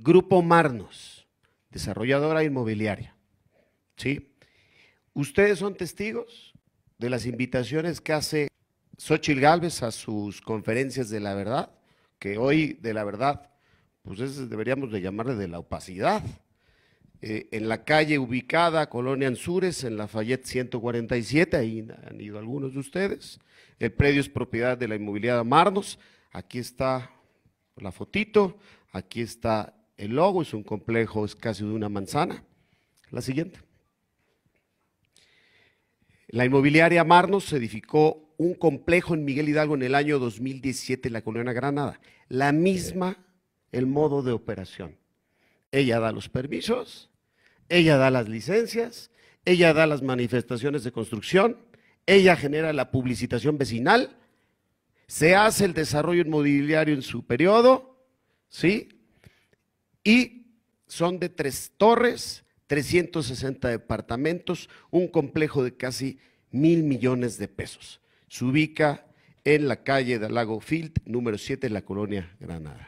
Grupo Marnos, desarrolladora inmobiliaria. ¿Sí? Ustedes son testigos de las invitaciones que hace Xochitl Galvez a sus conferencias de la verdad, que hoy de la verdad, pues deberíamos de llamarle de la opacidad. Eh, en la calle ubicada, Colonia Anzures, en Lafayette 147, ahí han ido algunos de ustedes. El predio es propiedad de la inmobiliaria Marnos. Aquí está la fotito, aquí está el logo es un complejo, es casi de una manzana. La siguiente. La inmobiliaria Marnos edificó un complejo en Miguel Hidalgo en el año 2017 en la colonia Granada. La misma, el modo de operación. Ella da los permisos, ella da las licencias, ella da las manifestaciones de construcción, ella genera la publicitación vecinal, se hace el desarrollo inmobiliario en su periodo, ¿sí? y son de tres torres, 360 departamentos, un complejo de casi mil millones de pesos. Se ubica en la calle del Lago Field, número 7, en la colonia Granada.